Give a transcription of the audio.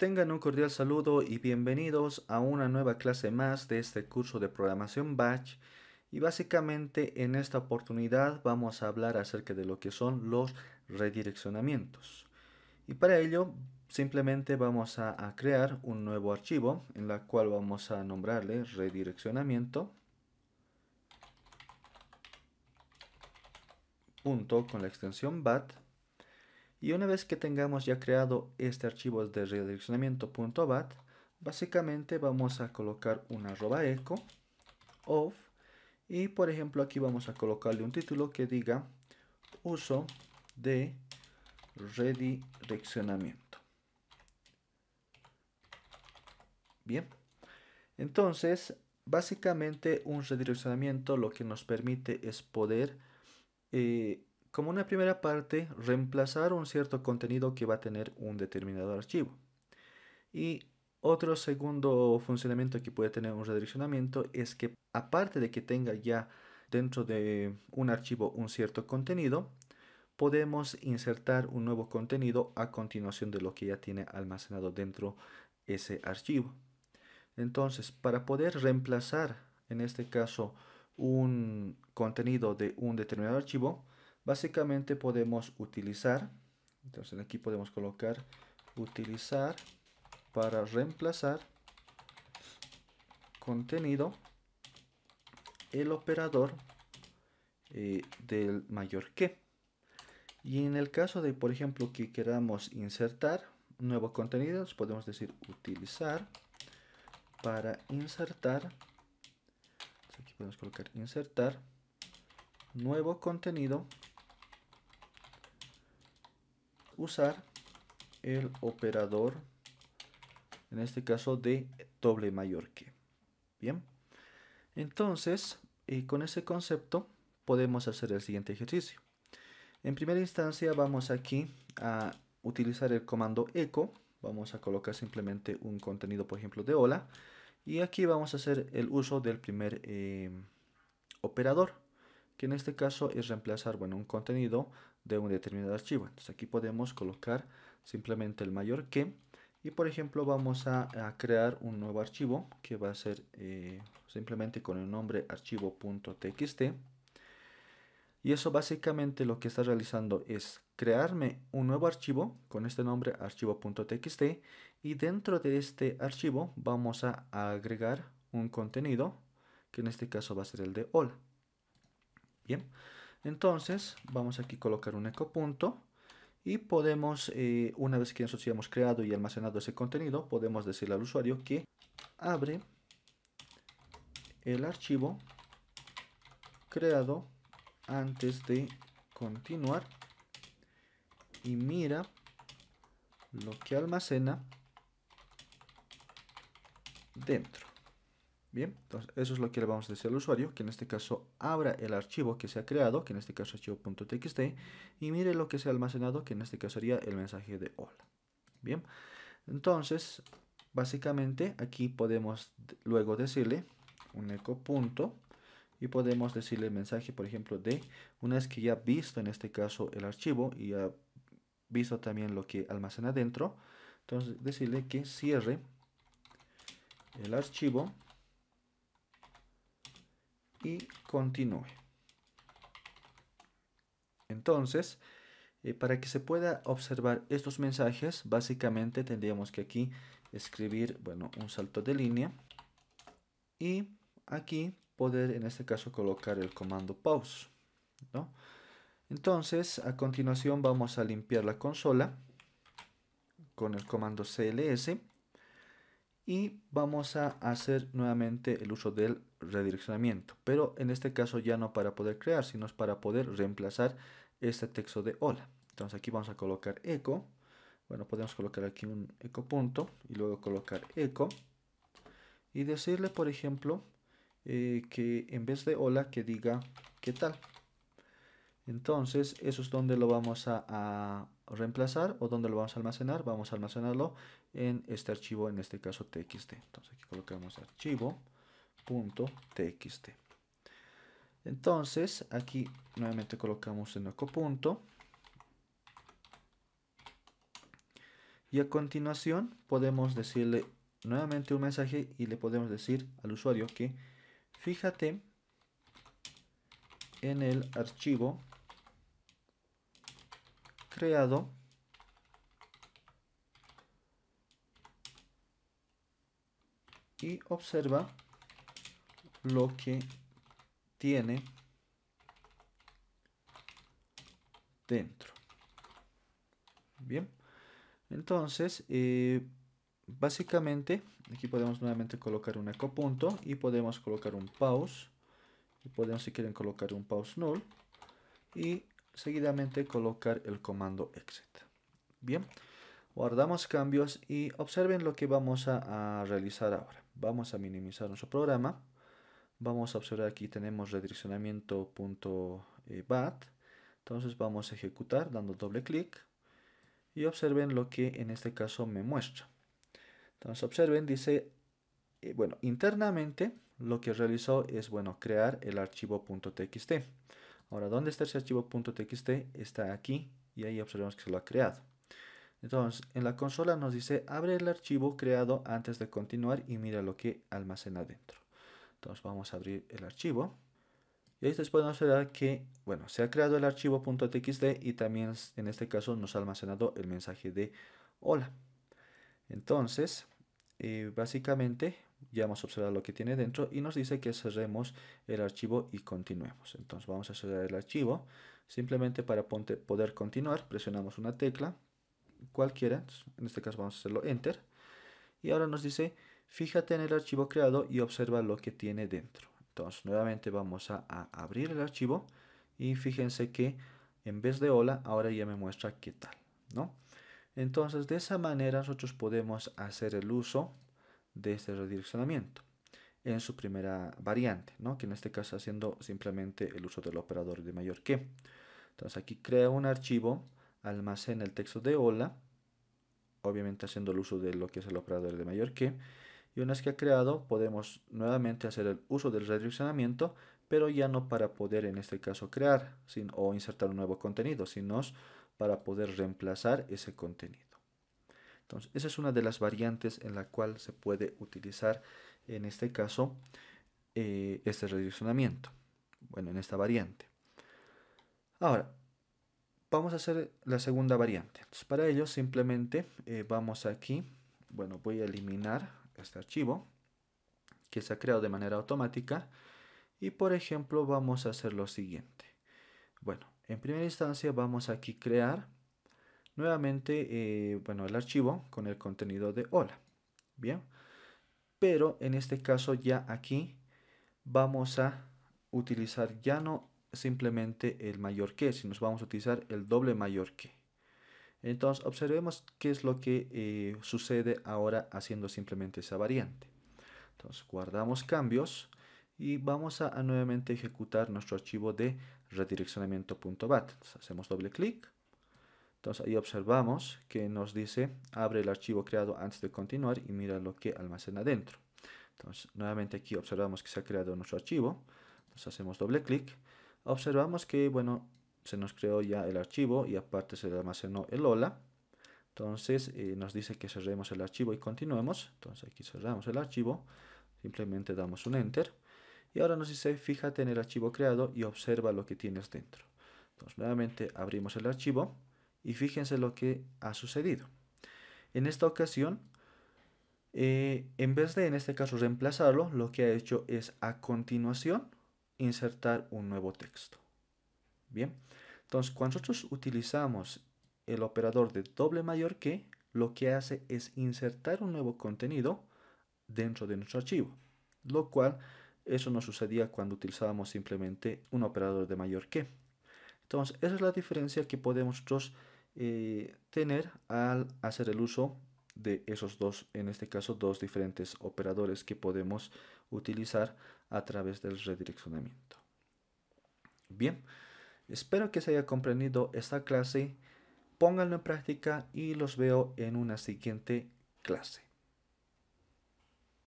Tengan un cordial saludo y bienvenidos a una nueva clase más de este curso de programación Batch. Y básicamente en esta oportunidad vamos a hablar acerca de lo que son los redireccionamientos. Y para ello simplemente vamos a, a crear un nuevo archivo en la cual vamos a nombrarle redireccionamiento. Punto con la extensión bat y una vez que tengamos ya creado este archivo de redireccionamiento.bat, básicamente vamos a colocar un arroba echo of y por ejemplo aquí vamos a colocarle un título que diga uso de redireccionamiento. Bien, entonces básicamente un redireccionamiento lo que nos permite es poder eh, como una primera parte, reemplazar un cierto contenido que va a tener un determinado archivo. Y otro segundo funcionamiento que puede tener un redireccionamiento es que aparte de que tenga ya dentro de un archivo un cierto contenido, podemos insertar un nuevo contenido a continuación de lo que ya tiene almacenado dentro ese archivo. Entonces, para poder reemplazar, en este caso, un contenido de un determinado archivo, Básicamente podemos utilizar, entonces aquí podemos colocar utilizar para reemplazar contenido el operador eh, del mayor que. Y en el caso de, por ejemplo, que queramos insertar nuevo contenido, podemos decir utilizar para insertar. Aquí podemos colocar insertar nuevo contenido, usar el operador, en este caso de doble mayor que. Bien, entonces eh, con ese concepto podemos hacer el siguiente ejercicio. En primera instancia vamos aquí a utilizar el comando echo, vamos a colocar simplemente un contenido por ejemplo de hola y aquí vamos a hacer el uso del primer eh, operador que en este caso es reemplazar bueno, un contenido de un determinado archivo. Entonces aquí podemos colocar simplemente el mayor que y por ejemplo vamos a, crear un nuevo archivo que va a ser eh, simplemente con el nombre archivo.txt y eso básicamente lo que está realizando es crearme un nuevo archivo con este nombre archivo.txt y dentro de este archivo vamos a agregar un contenido que en este caso va a ser el de hola. Bien, entonces vamos aquí a colocar un eco punto y podemos, eh, una vez que nosotros hemos creado y almacenado ese contenido, podemos decirle al usuario que abre el archivo creado antes de continuar y mira lo que almacena dentro. Bien, entonces eso es lo que le vamos a decir al usuario, que en este caso abra el archivo que se ha creado, que en este caso es archivo.txt, y mire lo que se ha almacenado, que en este caso sería el mensaje de hola. Bien, entonces, básicamente aquí podemos luego decirle un eco punto, y podemos decirle el mensaje, por ejemplo, de una vez que ya ha visto en este caso el archivo y ha visto también lo que almacena dentro, entonces decirle que cierre el archivo y continúe. Entonces, eh, para que se pueda observar estos mensajes, básicamente tendríamos que aquí escribir, bueno, un salto de línea y aquí poder, en este caso, colocar el comando pause, Entonces, a continuación vamos a limpiar la consola con el comando cls y vamos a hacer nuevamente el uso del redireccionamiento, pero en este caso ya no para poder crear, sino es para poder reemplazar este texto de hola. Entonces aquí vamos a colocar eco. Bueno, podemos colocar aquí un eco punto y luego colocar eco y decirle, por ejemplo, eh, que en vez de hola que diga qué tal. Entonces, eso es donde lo vamos a reemplazar o donde lo vamos a almacenar. Vamos a almacenarlo en este archivo, en este caso txt. Entonces aquí colocamos archivo .txt. Entonces, aquí nuevamente colocamos el nuevo punto. Y a continuación podemos decirle nuevamente un mensaje y le podemos decir al usuario que fíjate en el archivo creado y observa lo que tiene dentro. Bien, entonces eh, básicamente aquí podemos nuevamente colocar un eco punto y podemos colocar un pause y podemos si quieren colocar un pause null y seguidamente colocar el comando exit. Bien, guardamos cambios y observen lo que vamos a realizar ahora. Vamos a minimizar nuestro programa Vamos a observar aquí tenemos redireccionamiento.bat. Eh, Entonces vamos a ejecutar dando doble clic y observen lo que en este caso me muestra. Entonces observen, dice, eh, bueno, internamente lo que realizó es, bueno, crear el archivo .txt. Ahora, ¿dónde está ese archivo .txt? Está aquí y ahí observamos que se lo ha creado. Entonces, en la consola nos dice, abre el archivo creado antes de continuar y mira lo que almacena dentro. Entonces vamos a abrir el archivo. Y ahí después nos ver que, bueno, se ha creado el archivo .txt y también en este caso nos ha almacenado el mensaje de hola. Entonces, eh, básicamente ya hemos observado lo que tiene dentro y nos dice que cerremos el archivo y continuemos. Entonces vamos a cerrar el archivo. Simplemente para poder continuar presionamos una tecla cualquiera, en este caso vamos a hacerlo Enter. Y ahora nos dice Fíjate en el archivo creado y observa lo que tiene dentro. Entonces, nuevamente vamos a, abrir el archivo y fíjense que en vez de hola, ahora ya me muestra qué tal, Entonces, de esa manera nosotros podemos hacer el uso de este redireccionamiento en su primera variante, que en este caso haciendo simplemente el uso del operador de mayor que. Entonces aquí crea un archivo, almacena el texto de hola, obviamente haciendo el uso de lo que es el operador de mayor que, y una vez que ha creado podemos nuevamente hacer el uso del redireccionamiento pero ya no para poder en este caso crear sin, o insertar un nuevo contenido sino para poder reemplazar ese contenido entonces esa es una de las variantes en la cual se puede utilizar en este caso eh, este redireccionamiento bueno en esta variante ahora vamos a hacer la segunda variante entonces, para ello simplemente eh, vamos aquí bueno voy a eliminar este archivo que se ha creado de manera automática. Y por ejemplo vamos a hacer lo siguiente. Bueno, en primera instancia vamos aquí crear nuevamente eh, bueno, el archivo con el contenido de hola. Bien, pero en este caso ya aquí vamos a utilizar ya no simplemente el mayor que, sino vamos a utilizar el doble mayor que. Entonces observemos qué es lo que eh, sucede ahora haciendo simplemente esa variante. Entonces guardamos cambios y vamos a, nuevamente ejecutar nuestro archivo de redireccionamiento.bat. Hacemos doble clic. Entonces ahí observamos que nos dice abre el archivo creado antes de continuar y mira lo que almacena dentro. Entonces nuevamente aquí observamos que se ha creado nuestro archivo. Entonces hacemos doble clic. Observamos que bueno se nos creó ya el archivo y aparte se almacenó el hola. Entonces eh, nos dice que cerremos el archivo y continuemos. Entonces aquí cerramos el archivo, simplemente damos un enter. Y ahora nos dice, fíjate en el archivo creado y observa lo que tienes dentro. Entonces nuevamente abrimos el archivo y fíjense lo que ha sucedido. En esta ocasión, eh, en vez de en este caso reemplazarlo, lo que ha hecho es a continuación insertar un nuevo texto. Bien, entonces cuando nosotros utilizamos el operador de doble mayor que, lo que hace es insertar un nuevo contenido dentro de nuestro archivo, lo cual eso no sucedía cuando utilizábamos simplemente un operador de mayor que. Entonces, esa es la diferencia que podemos eh, tener al hacer el uso de esos dos, en este caso, dos diferentes operadores que podemos utilizar a través del redireccionamiento. Bien. Espero que se haya comprendido esta clase. Pónganlo en práctica y los veo en una siguiente clase.